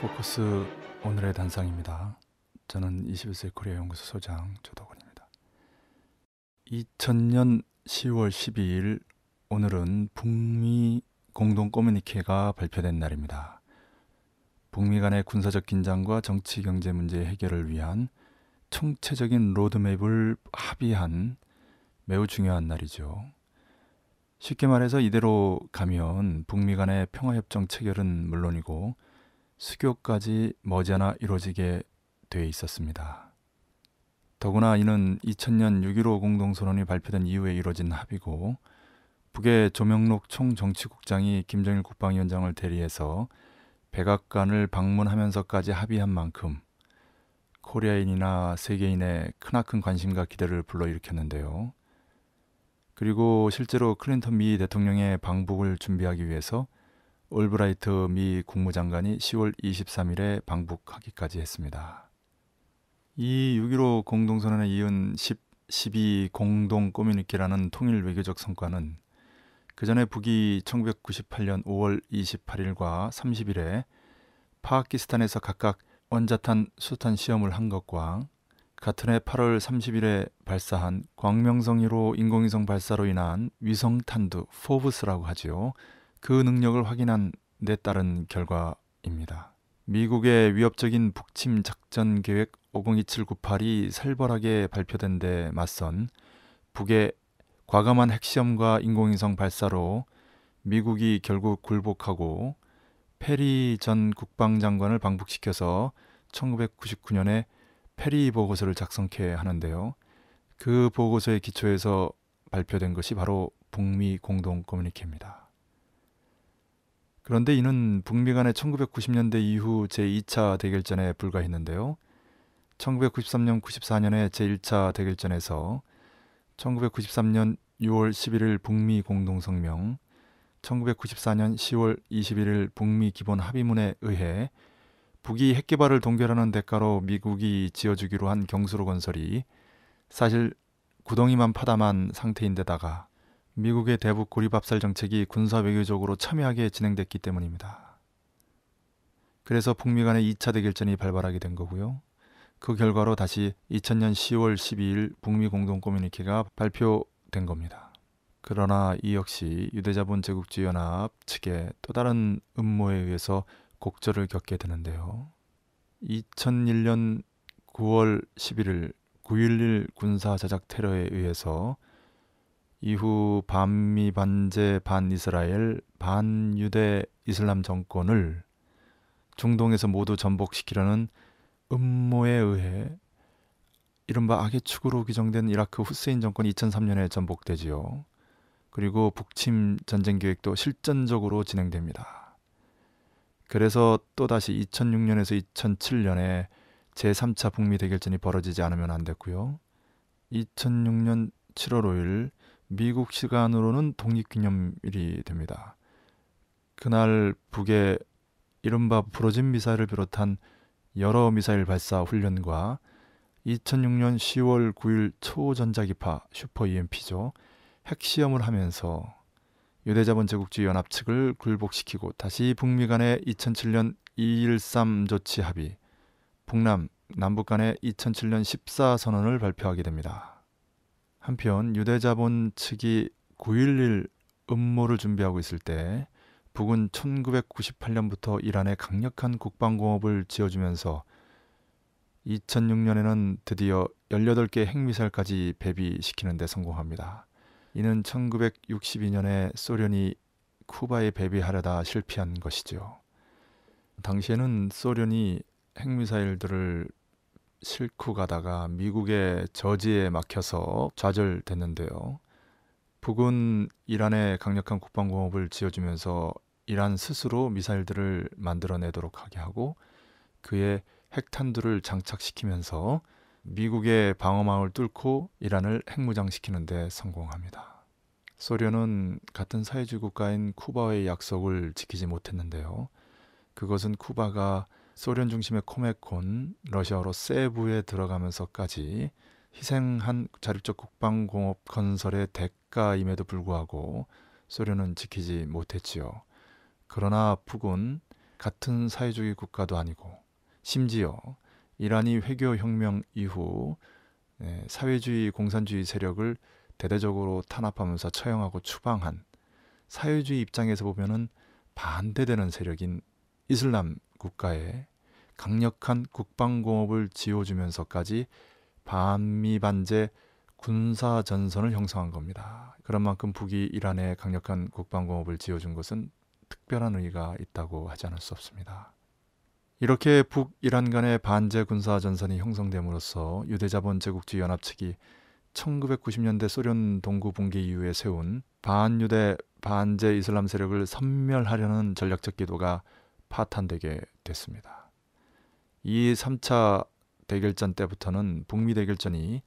포커스 오늘의 단상입니다. 저는 21세 코리아 연구소 소장 조덕원입니다. 2000년 10월 12일 오늘은 북미 공동 커뮤니케가 발표된 날입니다. 북미 간의 군사적 긴장과 정치 경제 문제 해결을 위한 총체적인 로드맵을 합의한 매우 중요한 날이죠. 쉽게 말해서 이대로 가면 북미 간의 평화협정 체결은 물론이고 수교까지 머지않아 이루어지게 되어 있었습니다. 더구나 이는 2000년 6.15 공동선언이 발표된 이후에 이뤄진 합의고 북의 조명록 총정치국장이 김정일 국방위원장을 대리해서 백악관을 방문하면서까지 합의한 만큼 코리아인이나 세계인의 크나큰 관심과 기대를 불러일으켰는데요. 그리고 실제로 클린턴 미 대통령의 방북을 준비하기 위해서 올브라이트 미 국무장관이 10월 23일에 방북하기까지 했습니다. 이6.15 공동선언에 이은 10, 12 공동 꼬미니키라는 통일 외교적 성과는 그 전에 북이 1998년 5월 28일과 30일에 파키스탄에서 각각 원자탄 수탄 시험을 한 것과 같은 해 8월 30일에 발사한 광명성 1호 인공위성 발사로 인한 위성탄두 포브스라고 하지요. 그 능력을 확인한 내 따른 결과입니다. 미국의 위협적인 북침 작전 계획 502798이 살벌하게 발표된 데 맞선 북의 과감한 핵시험과 인공위성 발사로 미국이 결국 굴복하고 페리 전 국방장관을 방북시켜서 1999년에 페리 보고서를 작성케 하는데요. 그 보고서의 기초에서 발표된 것이 바로 북미 공동 커뮤니케입니다. 그런데 이는 북미 간의 1990년대 이후 제2차 대결전에 불과했는데요. 1993년 94년에 제1차 대결전에서 1993년 6월 11일 북미 공동성명, 1994년 10월 21일 북미 기본 합의문에 의해 북이 핵개발을 동결하는 대가로 미국이 지어주기로 한 경수로 건설이 사실 구덩이만 파다만 상태인데다가 미국의 대북 고립 압살 정책이 군사 외교적으로 참여하게 진행됐기 때문입니다. 그래서 북미 간의 2차 대결전이 발발하게 된 거고요. 그 결과로 다시 2000년 10월 12일 북미 공동 코뮤니케가 발표된 겁니다. 그러나 이 역시 유대자본 제국주의 연합 측의 또 다른 음모에 의해서 곡절을 겪게 되는데요. 2001년 9월 11일 9.11 군사 자작 테러에 의해서 이후 반미 반제 반이스라엘 반유대 이슬람 정권을 중동에서 모두 전복시키려는 음모에 의해 이른바 악의 축으로 규정된 이라크 후세인 정권이 2003년에 전복되지요. 그리고 북침 전쟁 계획도 실전적으로 진행됩니다. 그래서 또다시 2006년에서 2007년에 제3차 북미 대결전이 벌어지지 않으면 안 됐고요. 2006년 7월 5일 미국 시간으로는 독립기념일이 됩니다. 그날 북에 이른바 부러진 미사일을 비롯한 여러 미사일 발사 훈련과 2006년 10월 9일 초전자기파 슈퍼 EMP죠. 핵시험을 하면서 유대자본 제국주의 연합 측을 굴복시키고 다시 북미 간의 2007년 2.13 조치 합의, 북남, 남북 간의 2007년 14 선언을 발표하게 됩니다. 한편 유대자본 측이 9.11 음모를 준비하고 있을 때 북은 1998년부터 이란에 강력한 국방공업을 지어주면서 2006년에는 드디어 18개 핵미사일까지 배비시키는 데 성공합니다. 이는 1962년에 소련이 쿠바에 배비하려다 실패한 것이죠. 당시에는 소련이 핵미사일들을 실고 가다가 미국의 저지에 막혀서 좌절됐는데요. 북은 이란의 강력한 국방공업을 지어주면서 이란 스스로 미사일들을 만들어내도록 하게 하고 그의 핵탄두를 장착시키면서 미국의 방어망을 뚫고 이란을 핵무장시키는데 성공합니다. 소련은 같은 사회주의 국가인 쿠바의 약속을 지키지 못했는데요. 그것은 쿠바가 소련 중심의 코메콘, 러시아로 어 세부에 들어가면서까지 희생한 자립적 국방공업 건설의 대가임에도 불구하고 소련은 지키지 못했지요. 그러나 북은 같은 사회주의 국가도 아니고 심지어 이란이 회교 혁명 이후 예, 사회주의 공산주의 세력을 대대적으로 탄압하면서 처형하고 추방한 사회주의 입장에서 보면은 반대되는 세력인 이슬람 국가에 강력한 국방공업을 지어주면서까지 반미 반제 군사 전선을 형성한 겁니다. 그런 만큼 북이 이란에 강력한 국방공업을 지어준 것은 특별한 의의가 있다고 하지 않을 수 없습니다. 이렇게 북이란 간의 반제 군사 전선이 형성됨으로써 유대자본 제국주의 연합 측이 1990년대 소련 동구 붕괴 이후에 세운 반유대 반제 이슬람 세력을 섬멸하려는 전략적 기도가 파탄되게 됐습니다. 이 3차 대결전 때부터는 북미 대결전이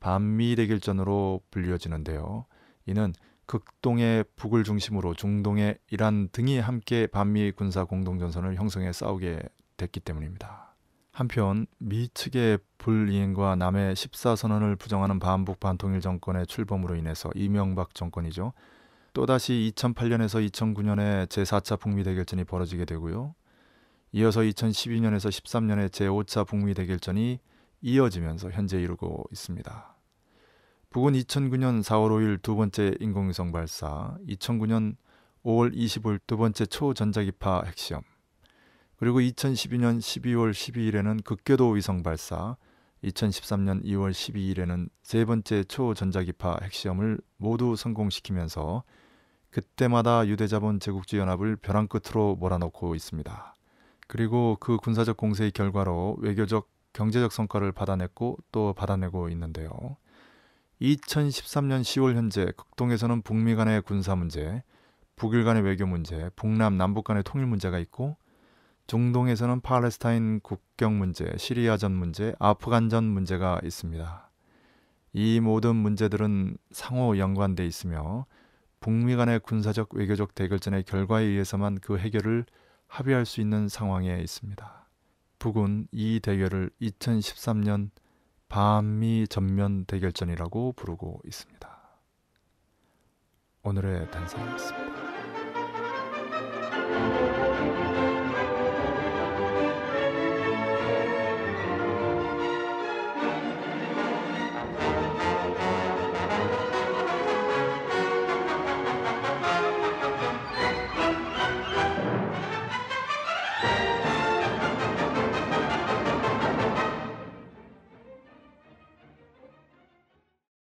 반미 대결전으로 불려지는데요. 이는 극동의 북을 중심으로 중동의 이란 등이 함께 반미 군사 공동전선을 형성해 싸우게 됐기 때문입니다. 한편 미 측의 불이행과 남의 14선언을 부정하는 반북 반통일 정권의 출범으로 인해서 이명박 정권이죠. 또다시 2008년에서 2009년에 제4차 북미 대결전이 벌어지게 되고요. 이어서 2012년에서 13년에 제5차 북미 대결전이 이어지면서 현재 이루고 있습니다. 북은 2009년 4월 5일 두 번째 인공위성 발사, 2009년 5월 25일 두 번째 초전자기파 핵시험, 그리고 2012년 12월 12일에는 극궤도 위성 발사, 2013년 2월 12일에는 세 번째 초전자기파 핵시험을 모두 성공시키면서 그때마다 유대자본 제국주의 연합을 벼랑 끝으로 몰아넣고 있습니다. 그리고 그 군사적 공세의 결과로 외교적 경제적 성과를 받아냈고 또 받아내고 있는데요. 2013년 10월 현재 극동에서는 북미 간의 군사 문제, 북일 간의 외교 문제, 북남 남북 간의 통일 문제가 있고 중동에서는 팔레스타인 국경 문제, 시리아 전 문제, 아프간 전 문제가 있습니다. 이 모든 문제들은 상호 연관돼 있으며 북미 간의 군사적 외교적 대결전의 결과에 의해서만 그 해결을 합의할 수 있는 상황에 있습니다. 북은 이 대결을 2013년 반미 전면 대결전이라고 부르고 있습니다. 오늘의 단상이었습니다.